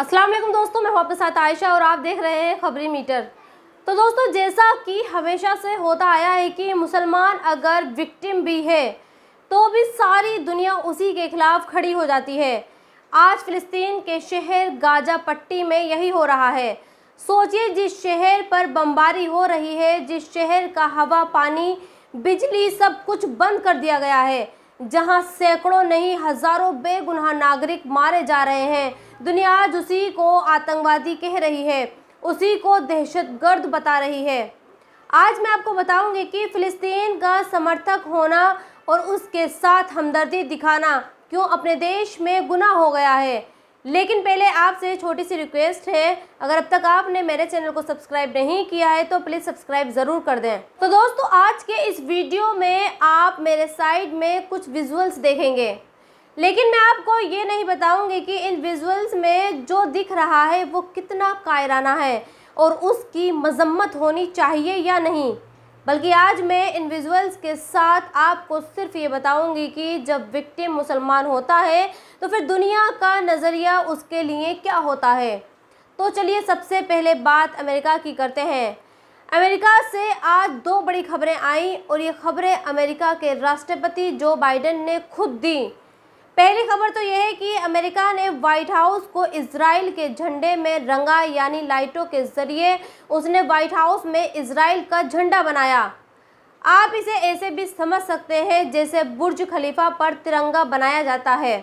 अस्सलाम वालेकुम दोस्तों मैं हूं आपके साथ आयशा और आप देख रहे हैं खबरी मीटर तो दोस्तों जैसा कि हमेशा से होता आया है कि मुसलमान अगर विक्टिम भी है तो भी सारी दुनिया उसी के खिलाफ खड़ी हो जाती है आज फ़िलिस्तीन के शहर गाजा पट्टी में यही हो रहा है सोचिए जिस शहर पर बमबारी हो रही है जिस शहर का हवा पानी बिजली सब कुछ बंद कर दिया गया है जहां सैकड़ों नहीं हजारों बेगुनाह नागरिक मारे जा रहे हैं दुनिया आज उसी को आतंकवादी कह रही है उसी को दहशतगर्द बता रही है आज मैं आपको बताऊंगी कि फ़िलिस्तीन का समर्थक होना और उसके साथ हमदर्दी दिखाना क्यों अपने देश में गुना हो गया है लेकिन पहले आपसे छोटी सी रिक्वेस्ट है अगर अब तक आपने मेरे चैनल को सब्सक्राइब नहीं किया है तो प्लीज़ सब्सक्राइब ज़रूर कर दें तो दोस्तों आज के इस वीडियो में आप मेरे साइड में कुछ विजुअल्स देखेंगे लेकिन मैं आपको ये नहीं बताऊंगी कि इन विजुअल्स में जो दिख रहा है वो कितना कायराना है और उसकी मजम्मत होनी चाहिए या नहीं बल्कि आज मैं इन विजुअल्स के साथ आपको सिर्फ ये बताऊंगी कि जब विक्टिम मुसलमान होता है तो फिर दुनिया का नज़रिया उसके लिए क्या होता है तो चलिए सबसे पहले बात अमेरिका की करते हैं अमेरिका से आज दो बड़ी खबरें आईं और ये खबरें अमेरिका के राष्ट्रपति जो बाइडेन ने खुद दी पहली खबर तो यह है कि अमेरिका ने व्हाइट हाउस को इसराइल के झंडे में रंगा यानी लाइटों के ज़रिए उसने व्हाइट हाउस में इसराइल का झंडा बनाया आप इसे ऐसे भी समझ सकते हैं जैसे बुर्ज खलीफा पर तिरंगा बनाया जाता है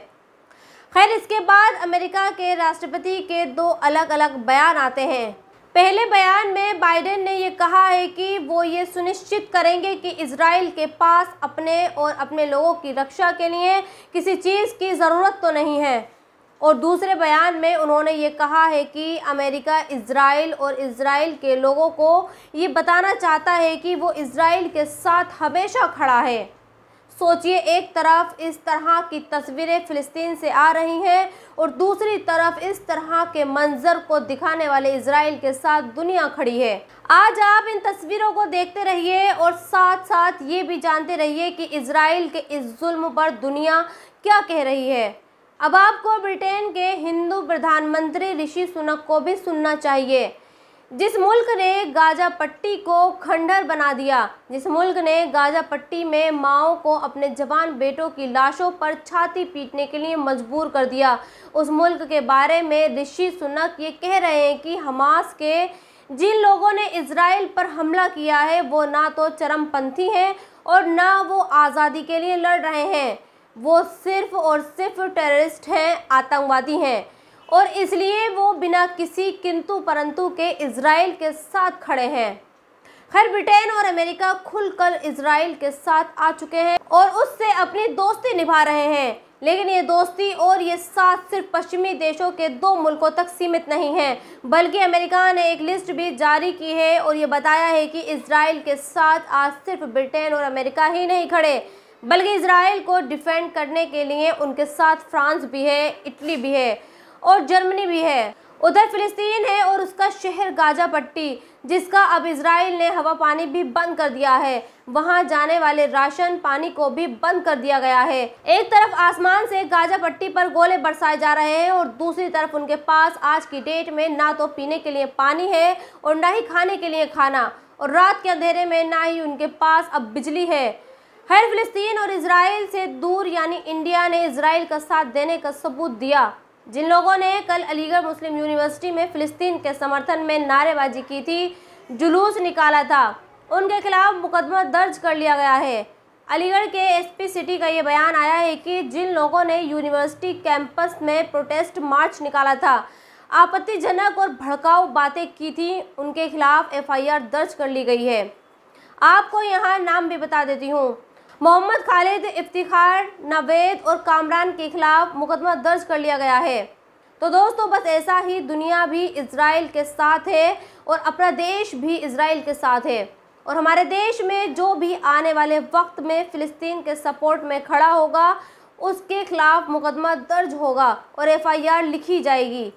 खैर इसके बाद अमेरिका के राष्ट्रपति के दो अलग अलग बयान आते हैं पहले बयान में बाइडेन ने यह कहा है कि वो ये सुनिश्चित करेंगे कि इसराइल के पास अपने और अपने लोगों की रक्षा के लिए किसी चीज़ की ज़रूरत तो नहीं है और दूसरे बयान में उन्होंने ये कहा है कि अमेरिका इसराइल और इसराइल के लोगों को ये बताना चाहता है कि वो इसराइल के साथ हमेशा खड़ा है सोचिए एक तरफ इस तरह की तस्वीरें फ़िलिस्तीन से आ रही हैं और दूसरी तरफ इस तरह के मंजर को दिखाने वाले इसराइल के साथ दुनिया खड़ी है आज आप इन तस्वीरों को देखते रहिए और साथ साथ ये भी जानते रहिए कि इसराइल के इस जुल्म पर दुनिया क्या कह रही है अब आपको ब्रिटेन के हिंदू प्रधानमंत्री ऋषि सुनक को भी सुनना चाहिए जिस मुल्क ने गाजा पट्टी को खंडर बना दिया जिस मुल्क ने गाजा पट्टी में माओ को अपने जवान बेटों की लाशों पर छाती पीटने के लिए मजबूर कर दिया उस मुल्क के बारे में ऋषि सुनक ये कह रहे हैं कि हमास के जिन लोगों ने इसराइल पर हमला किया है वो ना तो चरमपंथी हैं और ना वो आज़ादी के लिए लड़ रहे हैं वो सिर्फ़ और सिर्फ टेररिस्ट हैं आतंकवादी हैं और इसलिए वो बिना किसी किंतु परंतु के इसराइल के साथ खड़े हैं खैर ब्रिटेन और अमेरिका खुलकर इसराइल के साथ आ चुके हैं और उससे अपनी दोस्ती निभा रहे हैं लेकिन ये दोस्ती और ये साथ सिर्फ पश्चिमी देशों के दो मुल्कों तक सीमित नहीं है बल्कि अमेरिका ने एक लिस्ट भी जारी की है और ये बताया है कि इसराइल के साथ आज सिर्फ ब्रिटेन और अमेरिका ही नहीं खड़े बल्कि इसराइल को डिफेंड करने के लिए उनके साथ फ्रांस भी है इटली भी है और जर्मनी भी है उधर फिलिस्तीन है और उसका शहर गाजा पट्टी जिसका अब इसराइल ने हवा पानी भी बंद कर दिया है वहां जाने वाले राशन पानी को भी बंद कर दिया गया है एक तरफ आसमान से गाजा पट्टी पर गोले बरसाए जा रहे हैं और दूसरी तरफ उनके पास आज की डेट में ना तो पीने के लिए पानी है और ना ही खाने के लिए खाना और रात के अंधेरे में ना ही उनके पास अब बिजली है हर फिलिस्तीन और इसराइल से दूर यानी इंडिया ने इसराइल का साथ देने का सबूत दिया जिन लोगों ने कल अलीगढ़ मुस्लिम यूनिवर्सिटी में फ़िलिस्तीन के समर्थन में नारेबाजी की थी जुलूस निकाला था उनके खिलाफ मुकदमा दर्ज कर लिया गया है अलीगढ़ के एसपी सिटी का ये बयान आया है कि जिन लोगों ने यूनिवर्सिटी कैंपस में प्रोटेस्ट मार्च निकाला था आपत्तिजनक और भड़काऊ बातें की थी उनके खिलाफ एफआईआर दर्ज कर ली गई है आपको यहाँ नाम भी बता देती हूँ मोहम्मद खालिद इफ्तिखार नवेद और कामरान के खिलाफ मुकदमा दर्ज कर लिया गया है तो दोस्तों बस ऐसा ही दुनिया भी इसराइल के साथ है और अपना देश भी इसराइल के साथ है और हमारे देश में जो भी आने वाले वक्त में फ़िलिस्तीन के सपोर्ट में खड़ा होगा उसके खिलाफ मुकदमा दर्ज होगा और एफआईआर लिखी जाएगी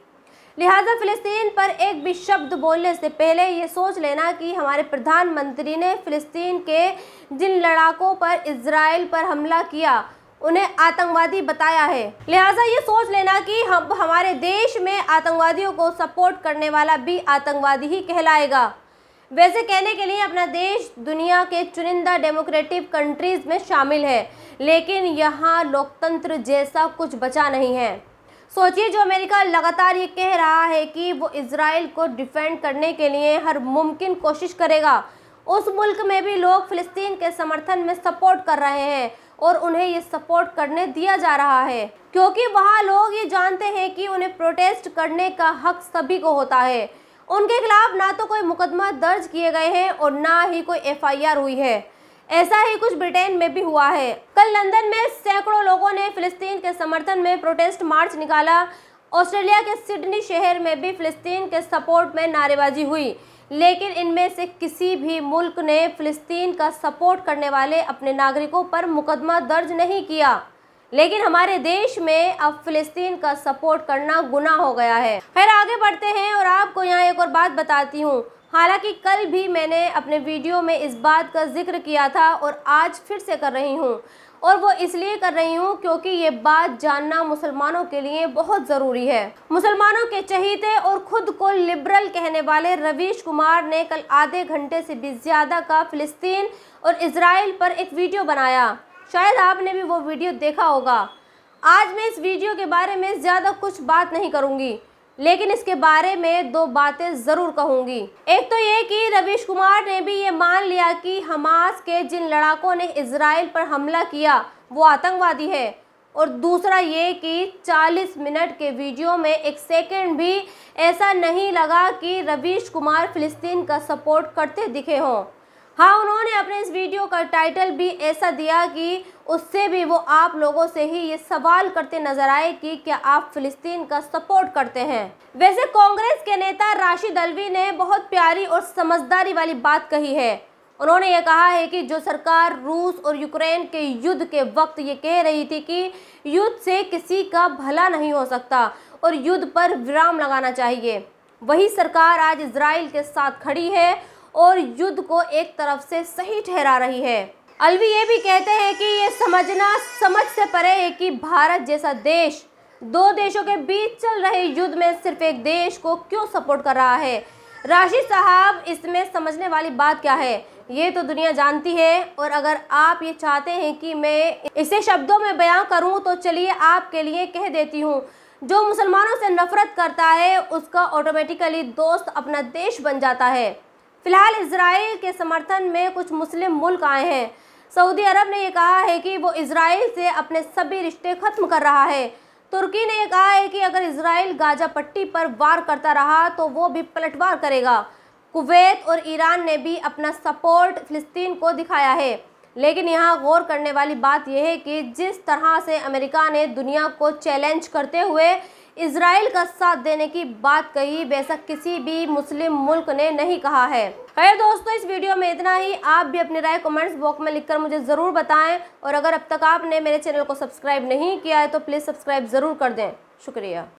लिहाजा फ़िलिस्तीन पर एक भी शब्द बोलने से पहले ये सोच लेना कि हमारे प्रधानमंत्री ने फ़िलिस्तीन के जिन लड़ाकों पर इसराइल पर हमला किया उन्हें आतंकवादी बताया है लिहाजा ये सोच लेना कि हम हमारे देश में आतंकवादियों को सपोर्ट करने वाला भी आतंकवादी ही कहलाएगा वैसे कहने के लिए अपना देश दुनिया के चुनिंदा डेमोक्रेटिक कंट्रीज़ में शामिल है लेकिन यहाँ लोकतंत्र जैसा कुछ बचा नहीं है सोचिए जो अमेरिका लगातार ये कह रहा है कि वो इसराइल को डिफेंड करने के लिए हर मुमकिन कोशिश करेगा उस मुल्क में भी लोग फ़िलिस्तीन के समर्थन में सपोर्ट कर रहे हैं और उन्हें ये सपोर्ट करने दिया जा रहा है क्योंकि वहाँ लोग ये जानते हैं कि उन्हें प्रोटेस्ट करने का हक सभी को होता है उनके खिलाफ ना तो कोई मुकदमा दर्ज किए गए हैं और ना ही कोई एफआईआर हुई है ऐसा ही कुछ ब्रिटेन में भी हुआ है कल लंदन में सैकड़ों लोगों ने फिलिस्तीन के समर्थन में प्रोटेस्ट मार्च निकाला ऑस्ट्रेलिया के सिडनी शहर में भी फिलिस्तीन के सपोर्ट में नारेबाजी हुई लेकिन इनमें से किसी भी मुल्क ने फिलिस्तीन का सपोर्ट करने वाले अपने नागरिकों पर मुकदमा दर्ज नहीं किया लेकिन हमारे देश में अब फिलिस्तीन का सपोर्ट करना गुना हो गया है खैर आगे बढ़ते हैं और आपको यहाँ एक और बात बताती हूँ हालांकि कल भी मैंने अपने वीडियो में इस बात का जिक्र किया था और आज फिर से कर रही हूँ और वो इसलिए कर रही हूँ क्योंकि ये बात जानना मुसलमानों के लिए बहुत ज़रूरी है मुसलमानों के चहीते और ख़ुद को लिबरल कहने वाले रवीश कुमार ने कल आधे घंटे से भी ज़्यादा का फ़लस्तीन और इसराइल पर एक वीडियो बनाया शायद आपने भी वो वीडियो देखा होगा आज मैं इस वीडियो के बारे में ज़्यादा कुछ बात नहीं करूँगी लेकिन इसके बारे में दो बातें ज़रूर कहूंगी एक तो ये कि रवीश कुमार ने भी ये मान लिया कि हमास के जिन लड़ाकों ने इसराइल पर हमला किया वो आतंकवादी है और दूसरा ये कि 40 मिनट के वीडियो में एक सेकंड भी ऐसा नहीं लगा कि रवीश कुमार फिलिस्तीन का सपोर्ट करते दिखे हों हाँ उन्होंने अपने इस वीडियो का टाइटल भी ऐसा दिया कि उससे भी वो आप लोगों से ही ये सवाल करते नजर आए कि क्या आप फिलिस्तीन का सपोर्ट करते हैं वैसे कांग्रेस के नेता राशिद अलवी ने बहुत प्यारी और समझदारी वाली बात कही है उन्होंने ये कहा है कि जो सरकार रूस और यूक्रेन के युद्ध के वक्त ये कह रही थी कि युद्ध से किसी का भला नहीं हो सकता और युद्ध पर विराम लगाना चाहिए वही सरकार आज इसराइल के साथ खड़ी है और युद्ध को एक तरफ से सही ठहरा रही है अलवी ये भी कहते हैं कि ये समझना समझ से परे है कि भारत जैसा देश दो देशों के बीच चल रहे युद्ध में सिर्फ एक देश को क्यों सपोर्ट कर रहा है राशिद साहब इसमें समझने वाली बात क्या है ये तो दुनिया जानती है और अगर आप ये चाहते हैं कि मैं इसे शब्दों में बयां करूं तो चलिए आपके लिए कह देती हूँ जो मुसलमानों से नफरत करता है उसका ऑटोमेटिकली दोस्त अपना देश बन जाता है फिलहाल इसराइल के समर्थन में कुछ मुस्लिम मुल्क आए हैं सऊदी अरब ने यह कहा है कि वो इसराइल से अपने सभी रिश्ते ख़त्म कर रहा है तुर्की ने यह कहा है कि अगर इसराइल गाजा पट्टी पर वार करता रहा तो वो भी पलटवार करेगा कुवैत और ईरान ने भी अपना सपोर्ट फ़लस्तीन को दिखाया है लेकिन यहाँ गौर करने वाली बात यह है कि जिस तरह से अमेरिका ने दुनिया को चैलेंज करते हुए इसराइल का साथ देने की बात कही वैसा किसी भी मुस्लिम मुल्क ने नहीं कहा है खैर दोस्तों इस वीडियो में इतना ही आप भी अपनी राय कमेंट्स बॉक्स में लिखकर मुझे ज़रूर बताएं और अगर अब तक आपने मेरे चैनल को सब्सक्राइब नहीं किया है तो प्लीज़ सब्सक्राइब ज़रूर कर दें शुक्रिया